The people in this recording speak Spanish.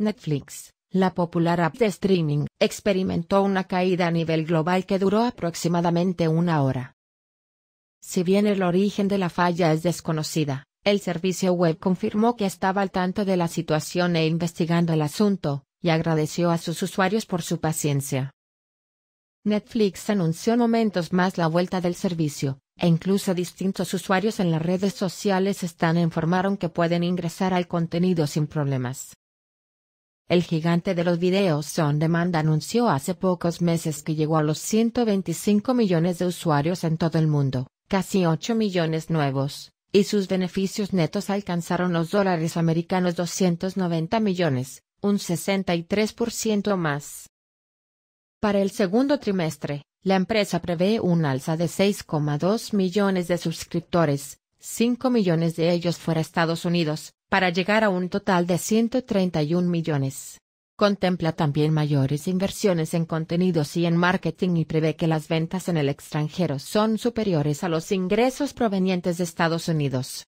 Netflix, la popular app de streaming, experimentó una caída a nivel global que duró aproximadamente una hora. Si bien el origen de la falla es desconocida, el servicio web confirmó que estaba al tanto de la situación e investigando el asunto, y agradeció a sus usuarios por su paciencia. Netflix anunció momentos más la vuelta del servicio, e incluso distintos usuarios en las redes sociales están e informaron que pueden ingresar al contenido sin problemas. El gigante de los videos on demand anunció hace pocos meses que llegó a los 125 millones de usuarios en todo el mundo, casi 8 millones nuevos, y sus beneficios netos alcanzaron los dólares americanos 290 millones, un 63% más. Para el segundo trimestre, la empresa prevé un alza de 6,2 millones de suscriptores, 5 millones de ellos fuera Estados Unidos, para llegar a un total de 131 millones. Contempla también mayores inversiones en contenidos y en marketing y prevé que las ventas en el extranjero son superiores a los ingresos provenientes de Estados Unidos.